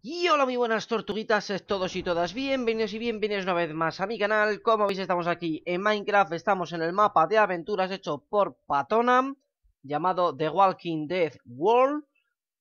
Y hola muy buenas tortuguitas, es todos y todas, bienvenidos y bienvenidos una vez más a mi canal Como veis estamos aquí en Minecraft, estamos en el mapa de aventuras hecho por Patonam Llamado The Walking Dead World,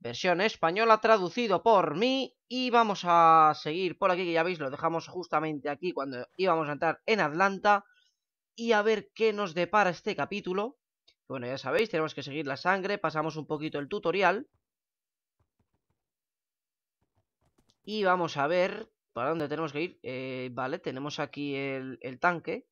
versión española traducido por mí Y vamos a seguir por aquí que ya veis lo dejamos justamente aquí cuando íbamos a entrar en Atlanta Y a ver qué nos depara este capítulo Bueno ya sabéis, tenemos que seguir la sangre, pasamos un poquito el tutorial Y vamos a ver para dónde tenemos que ir. Eh, vale, tenemos aquí el, tanque.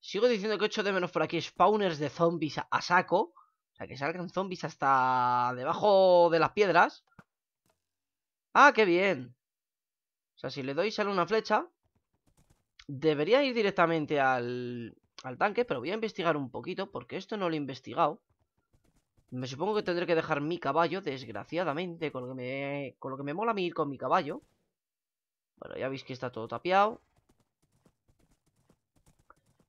Sigo diciendo que hecho de menos por aquí spawners de zombies a, saco. O sea, que salgan zombies hasta debajo de las piedras. ¡Ah, qué bien! O sea, si le doy sale una flecha. Debería ir directamente al, al tanque, pero voy a investigar un poquito porque esto no lo he investigado. Me supongo que tendré que dejar mi caballo, desgraciadamente, con lo que me, con lo que me mola a mí ir con mi caballo. Bueno, ya veis que está todo tapiado.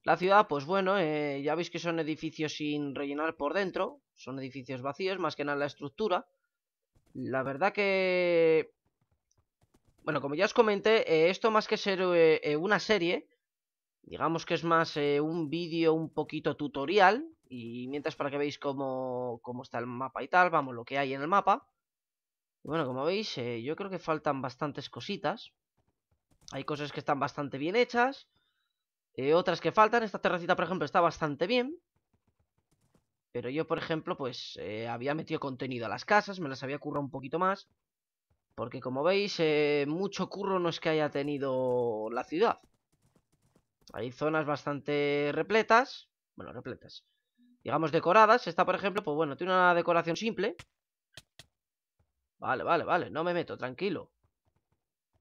La ciudad, pues bueno, eh, ya veis que son edificios sin rellenar por dentro. Son edificios vacíos, más que nada la estructura. La verdad que... Bueno, como ya os comenté, eh, esto más que ser eh, una serie, digamos que es más un vídeo un poquito tutorial, y mientras para que veáis cómo, está el mapa y tal, vamos, lo que hay en el mapa. bueno, como veis, eh, yo creo que faltan bastantes cositas. Hay cosas que están bastante bien hechas. Eh, otras que faltan. Esta terracita, por ejemplo, está bastante bien. Pero yo, por ejemplo, pues eh, había metido contenido a las casas. Me las había currado un poquito más. Porque como veis, mucho curro no es que haya tenido la ciudad. Hay zonas bastante repletas. Bueno, repletas digamos, decoradas. Esta, por ejemplo, pues bueno, tiene una decoración simple. Vale, vale, vale, no me meto, tranquilo.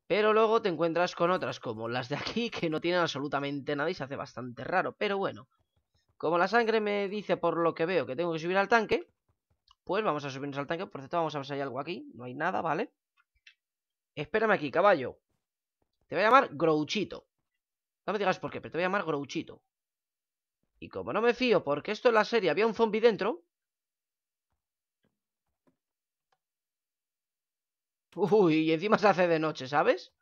Pero luego te encuentras con otras como las de aquí que no tienen absolutamente nada y se hace bastante raro. Pero bueno, como la sangre me dice por lo que veo que tengo que subir al tanque, pues vamos a subirnos al tanque. Por cierto, vamos a ver si hay algo aquí. No hay nada, ¿vale? Espérame aquí, caballo. Te voy a llamar Grouchito. No me digas por qué, pero te voy a llamar Grouchito. Y como no me fío porque esto en la serie había un zombie dentro... Uy, y encima se hace de noche, ¿sabes?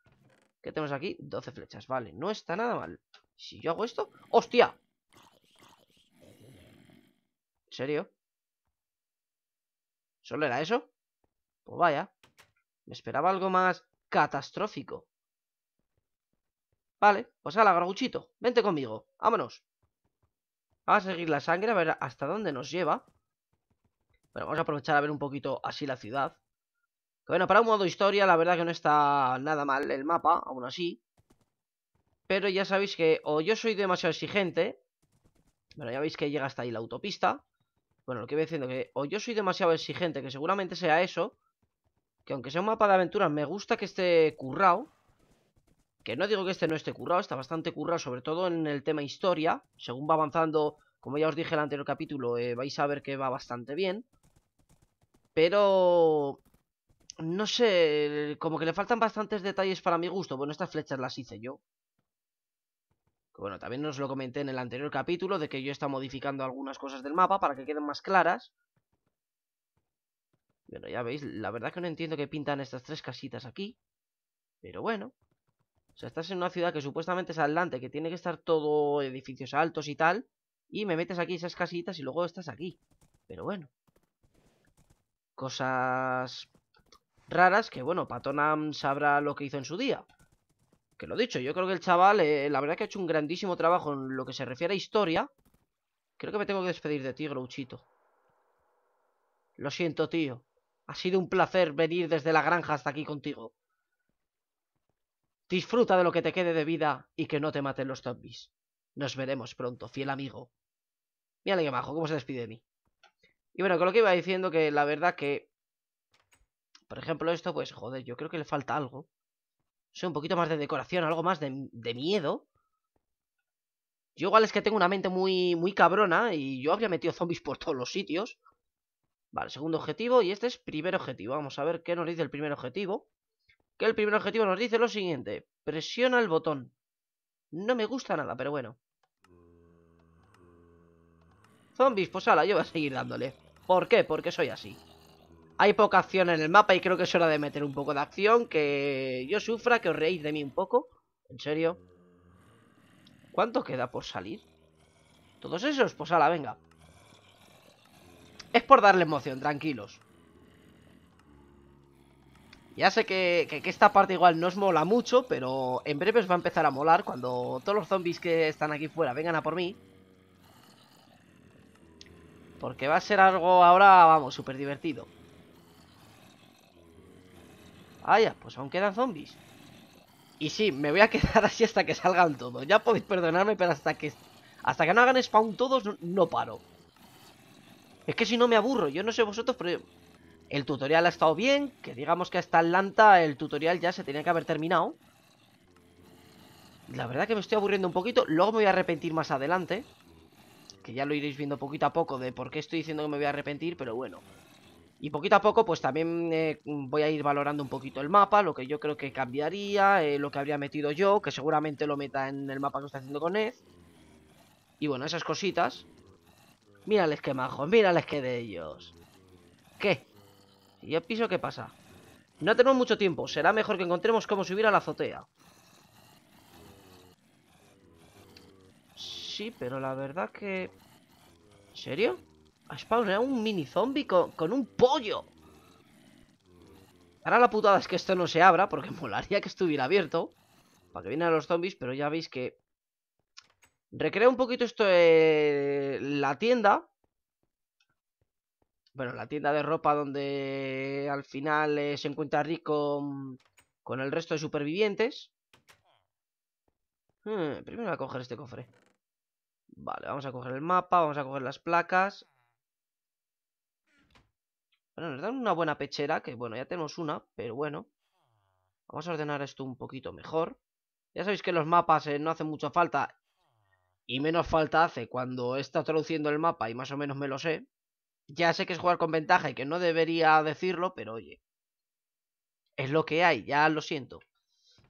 ¿Qué tenemos aquí? 12 flechas, vale, no está nada mal Si yo hago esto... ¡Hostia! ¿En serio? ¿Solo era eso? Pues vaya Me esperaba algo más catastrófico Vale, pues a la Vente conmigo, vámonos a seguir la sangre, a ver hasta dónde nos lleva. Bueno, vamos a aprovechar a ver un poquito así la ciudad. Que bueno, para un modo historia, la verdad que no está nada mal el mapa, aún así. Pero ya sabéis que o yo soy demasiado exigente. Bueno, ya veis que llega hasta ahí la autopista. Bueno, lo que voy diciendo que o yo soy demasiado exigente, que seguramente sea eso. Que aunque sea un mapa de aventuras, me gusta que esté currado. Que no digo que este no esté currado, está bastante currado, sobre todo en el tema historia. Según va avanzando, como ya os dije en el anterior capítulo, eh, vais a ver que va bastante bien. Pero... No sé, como que le faltan bastantes detalles para mi gusto. Bueno, estas flechas las hice yo. Bueno, también os lo comenté en el anterior capítulo de que yo estado modificando algunas cosas del mapa para que queden más claras. Bueno, ya veis, la verdad que no entiendo qué pintan estas tres casitas aquí. Pero bueno, sea, estás en una ciudad que supuestamente es adelante, que tiene que estar todo edificios altos y tal, y me metes aquí esas casitas y luego estás aquí. Pero bueno. Cosas raras que, bueno, Patonam sabrá lo que hizo en su día. Que lo dicho, yo creo que el chaval, eh, la verdad que ha hecho un grandísimo trabajo en lo que se refiere a historia. Creo que me tengo que despedir de ti, Grouchito. Lo siento, tío. Ha sido un placer venir desde la granja hasta aquí contigo. Disfruta de lo que te quede de vida y que no te maten los zombies. Nos veremos pronto, fiel amigo. Mira que abajo, cómo se despide de mí. Y bueno, con lo que iba diciendo que la verdad que... Por ejemplo, esto, pues, joder, yo creo que le falta algo. Soy un poquito más de decoración, algo más de, miedo. Yo igual es que tengo una mente muy, muy cabrona y yo habría metido zombies por todos los sitios. Vale, segundo objetivo y este es primer objetivo. Vamos a ver qué nos dice el primer objetivo que el primer objetivo nos dice lo siguiente. Presiona el botón. No me gusta nada, pero bueno. Zombies, posala, pues yo voy a seguir dándole. ¿Por qué? Porque soy así. Hay poca acción en el mapa y creo que es hora de meter un poco de acción, que yo sufra, que os reís de mí un poco. En serio. ¿Cuánto queda por salir? ¿Todos esos? posala, pues venga. Es por darle emoción, tranquilos. Ya sé que, esta parte igual no os mola mucho, pero en breve os va a empezar a molar cuando todos los zombies que están aquí fuera vengan a por mí. Porque va a ser algo ahora, vamos, súper divertido. Ah, pues aún quedan zombies. Y sí, me voy a quedar así hasta que salgan todos. Ya podéis perdonarme, pero hasta que hasta que no hagan spawn todos, no, no paro. Es que si no me aburro, yo no sé vosotros, pero el tutorial ha estado bien, que digamos que hasta Atlanta el tutorial ya se tenía que haber terminado. La verdad que me estoy aburriendo un poquito, luego me voy a arrepentir más adelante. Que ya lo iréis viendo poquito a poco de por qué estoy diciendo que me voy a arrepentir, pero bueno. Y poquito a poco pues también eh, voy a ir valorando un poquito el mapa, lo que yo creo que cambiaría, eh, lo que habría metido yo, que seguramente lo meta en el mapa que está haciendo con Ed. Y bueno, esas cositas. Mírales qué majos, mírales que de ellos. ¿Qué? ¿Y el piso qué pasa? No tenemos mucho tiempo. Será mejor que encontremos cómo subir a la azotea. Sí, pero la verdad que... ¿En serio? A Spawn era un mini zombie con, un pollo. Ahora la putada es que esto no se abra, porque molaría que estuviera abierto. Para que vienen los zombies, pero ya veis que... Recrea un poquito esto en eh, la tienda bueno, la tienda de ropa donde al final eh, se encuentra rico mm, con, el resto de supervivientes. Hmm, primero voy a coger este cofre. Vale, vamos a coger el mapa, vamos a coger las placas. Bueno, nos dan una buena pechera, que bueno, ya tenemos una, pero bueno. Vamos a ordenar esto un poquito mejor. Ya sabéis que los mapas eh, no hacen mucha falta. Y menos falta hace cuando está traduciendo el mapa y más o menos me lo sé. Ya sé que es jugar con ventaja y que no debería decirlo, pero oye. Es lo que hay, ya lo siento.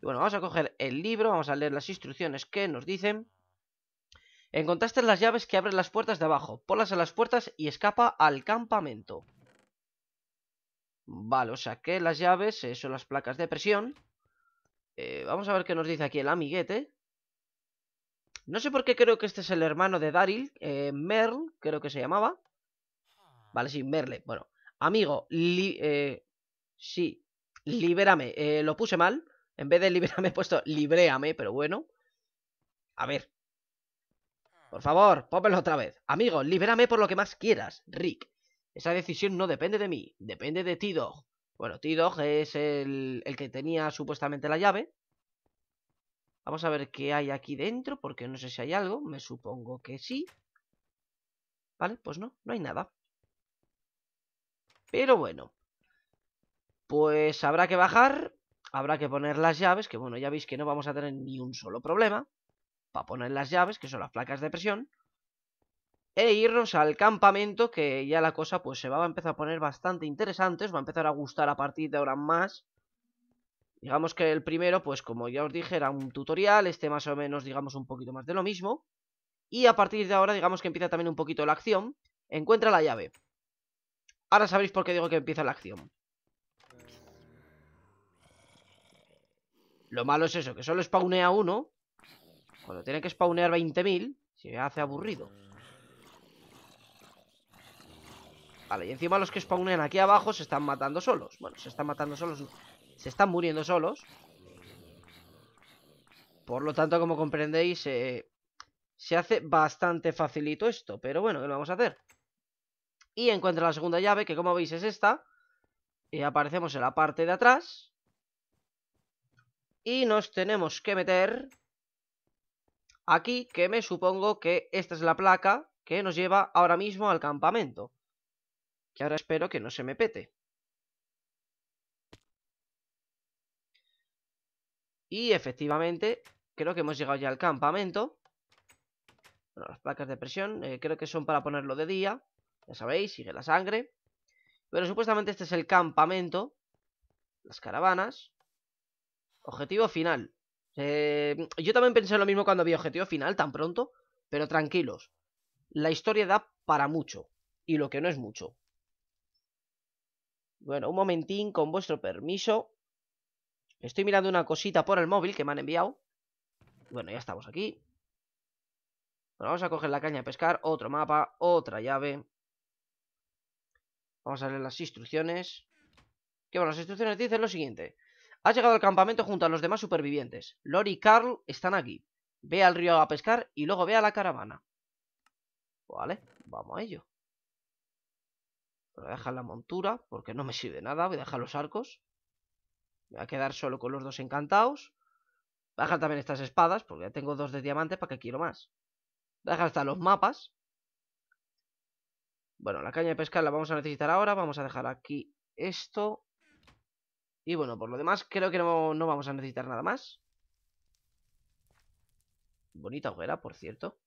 bueno, vamos a coger el libro, vamos a leer las instrucciones que nos dicen. Encontraste las llaves que abren las puertas de abajo. Ponlas a las puertas y escapa al campamento. Vale, os saqué las llaves eh, son las placas de presión. Eh, vamos a ver qué nos dice aquí el amiguete. No sé por qué creo que este es el hermano de Daryl, eh, Merl, creo que se llamaba. ¿vale? sin verle, Bueno, amigo, eh, sí, libérame. Eh, lo puse mal. En vez de libérame he puesto libréame, pero bueno. A ver. Por favor, pónmelo otra vez. Amigo, libérame por lo que más quieras, Rick. Esa decisión no depende de mí, depende de Tidog. Bueno, Tidog es el, el que tenía supuestamente la llave. Vamos a ver qué hay aquí dentro, porque no sé si hay algo. Me supongo que sí. Vale, pues no, no hay nada. Pero bueno. Pues habrá que bajar. Habrá que poner las llaves. Que bueno, ya veis que no vamos a tener ni un solo problema. Para poner las llaves, que son las placas de presión. E irnos al campamento. Que ya la cosa pues se va a empezar a poner bastante interesante. Os va a empezar a gustar a partir de ahora más. Digamos que el primero, pues como ya os dije, era un tutorial, este más o menos, digamos, un poquito más de lo mismo. Y a partir de ahora, digamos que empieza también un poquito la acción. Encuentra la llave. Ahora sabéis por qué digo que empieza la acción. Lo malo es eso, que solo spawnea uno. Cuando tiene que spawnear 20.000, se hace aburrido. Vale, y encima los que spawnean aquí abajo se están matando solos. Bueno, se están matando solos. Se están muriendo solos. Por lo tanto, como comprendéis, eh, se hace bastante facilito esto. Pero bueno, ¿qué lo vamos a hacer? y encuentra la segunda llave, que como veis es esta. Y aparecemos en la parte de atrás. Y nos tenemos que meter aquí, que me supongo que esta es la placa que nos lleva ahora mismo al campamento. Que ahora espero que no se me pete. Y efectivamente, creo que hemos llegado ya al campamento. las placas de presión, eh, creo que son para ponerlo de día. Ya sabéis, sigue la sangre. Pero supuestamente este es el campamento. Las caravanas. Objetivo final. Eh, yo también pensé lo mismo cuando vi objetivo final tan pronto. Pero tranquilos. La historia da para mucho. Y lo que no es mucho. Bueno, un momentín, con vuestro permiso. Estoy mirando una cosita por el móvil que me han enviado. Bueno, ya estamos aquí. vamos a coger la caña de pescar, otro mapa, otra llave. Vamos a leer las instrucciones. Que bueno, las instrucciones dicen lo siguiente. Has llegado al campamento junto a los demás supervivientes. Lori y Carl están aquí. Ve al río a pescar y luego ve a la caravana. Vale, vamos a ello. Voy a dejar la montura porque no me sirve nada. Voy a dejar los arcos. voy a quedar solo con los dos encantados. Voy a dejar también estas espadas porque ya tengo dos de diamante para que quiero más. Voy a dejar hasta los mapas. Bueno, la caña de pescar la vamos a necesitar ahora. Vamos a dejar aquí esto. Y bueno, por lo demás creo que no, vamos a necesitar nada más. Bonita hoguera, por cierto.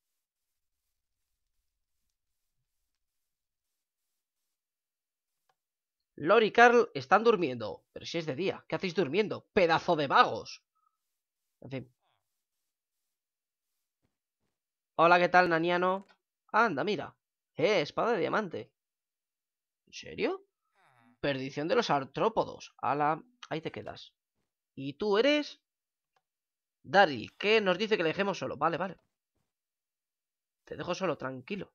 Lori y Carl están durmiendo. Pero si es de día, ¿qué hacéis durmiendo? ¡Pedazo de vagos! En fin. Hola, ¿qué tal, Naniano? Anda, mira. ¡Eh, espada de diamante! ¿En serio? Perdición de los artrópodos. Ala, ahí te quedas. ¿Y tú eres? Dari, ¿Qué nos dice que le dejemos solo. Vale, vale. Te dejo solo, tranquilo.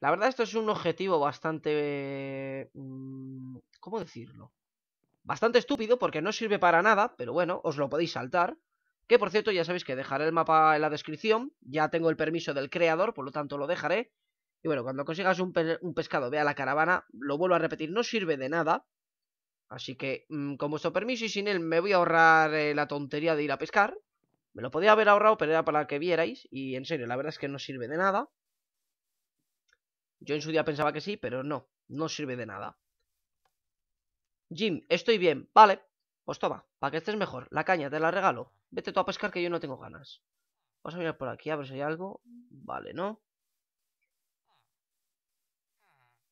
La verdad esto es un objetivo bastante... Mm, ¿Cómo decirlo? Bastante estúpido porque no sirve para nada, pero bueno, os lo podéis saltar que por cierto ya sabéis que dejaré el mapa en la descripción, ya tengo el permiso del creador, por lo tanto lo dejaré. Y bueno, cuando consigas un, pescado, vea la caravana, lo vuelvo a repetir, no sirve de nada. Así que mm, con vuestro permiso y sin él me voy a ahorrar eh, la tontería de ir a pescar. Me lo podía haber ahorrado, pero era para que vierais. Y en serio, la verdad es que no sirve de nada. Yo en su día pensaba que sí, pero no, no sirve de nada. Jim, estoy bien, vale. Pues toma, para que estés mejor, la caña te la regalo. Vete tú a pescar que yo no tengo ganas. Vamos a mirar por aquí, a ver si hay algo. Vale, ¿no?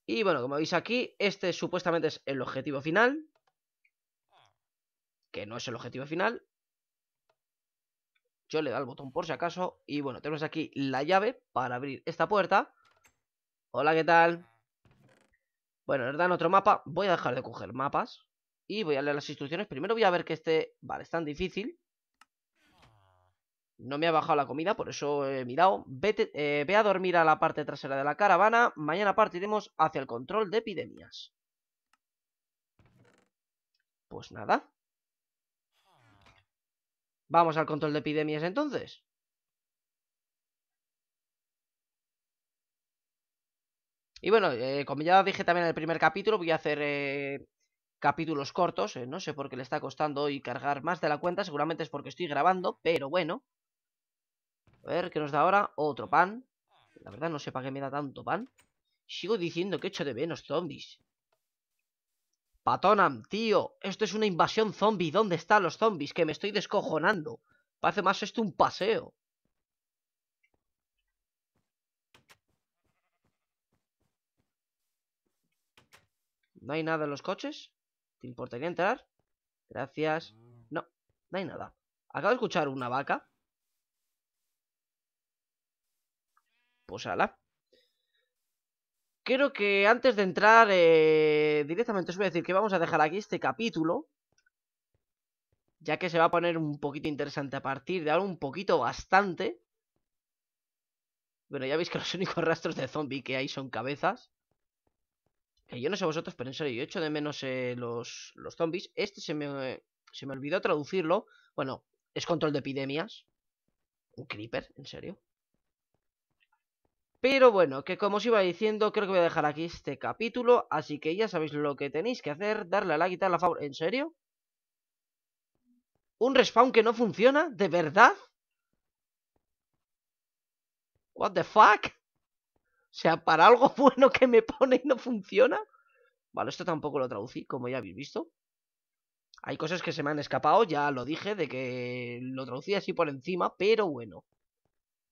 Y bueno, como veis aquí, este supuestamente es el objetivo final. Que no es el objetivo final. Yo le doy al botón por si acaso. Y bueno, tenemos aquí la llave para abrir esta puerta. Hola, ¿qué tal? Bueno, nos dan otro mapa. Voy a dejar de coger mapas. Y voy a leer las instrucciones. Primero voy a ver que este... Vale, es tan difícil. No me ha bajado la comida, por eso he mirado. Eh, ve a dormir a la parte trasera de la caravana. Mañana partiremos hacia el control de epidemias. Pues nada. Vamos al control de epidemias entonces. Y bueno, eh, como ya dije también en el primer capítulo, voy a hacer eh, capítulos cortos. no sé por qué le está costando hoy cargar más de la cuenta, seguramente es porque estoy grabando, pero bueno. A ver, ¿qué nos da ahora? Otro pan. La verdad no sé para qué me da tanto pan. Sigo diciendo que hecho de menos zombies. Patonam, tío. Esto es una invasión zombie. ¿Dónde están los zombies? Que me estoy descojonando. Parece más esto un paseo. ¿No hay nada en los coches? ¿Te importa importaría entrar? Gracias. Mm. No, no hay nada. Acabo de escuchar una vaca. pues ala. Creo que antes de entrar eh, directamente os voy a decir que vamos a dejar aquí este capítulo. Ya que se va a poner un poquito interesante a partir de ahora, un poquito bastante. Bueno, ya veis que los únicos rastros de zombie que hay son cabezas. Que yo no sé vosotros, pero en serio, yo echo de menos eh, los, los, zombies. Este se me, se me olvidó traducirlo. Bueno, es control de epidemias. Un creeper, en serio. Pero bueno, que como os iba diciendo, creo que voy a dejar aquí este capítulo, así que ya sabéis lo que tenéis que hacer, darle a la guitarra a favor. ¿En serio? ¿Un respawn que no funciona? ¿De verdad? ¿What the fuck? O sea, para algo bueno que me pone y no funciona. Vale, esto tampoco lo traducí, como ya habéis visto. Hay cosas que se me han escapado, ya lo dije, de que lo traducí así por encima, pero bueno.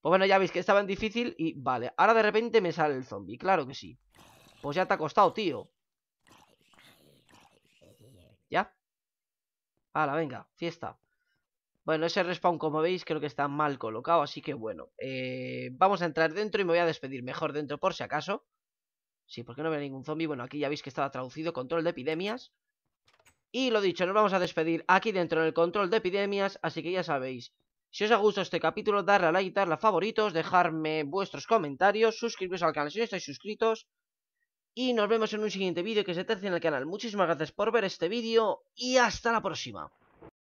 Pues bueno, ya veis que estaba en difícil y vale. Ahora de repente me sale el zombie, claro que sí. Pues ya te ha costado, tío. ¿Ya? Hala, venga, fiesta. Bueno, ese respawn, como veis, creo que está mal colocado, así que bueno. Eh, vamos a entrar dentro y me voy a despedir mejor dentro por si acaso. Sí, porque no veo ningún zombie. Bueno, aquí ya veis que estaba traducido control de epidemias. Y lo dicho, nos vamos a despedir aquí dentro en el control de epidemias, así que ya sabéis. Si os ha gustado este capítulo, darle a like, darle a favoritos, dejarme vuestros comentarios, suscribiros al canal si no estáis suscritos. Y nos vemos en un siguiente vídeo que se tercie en el canal. Muchísimas gracias por ver este vídeo y hasta la próxima.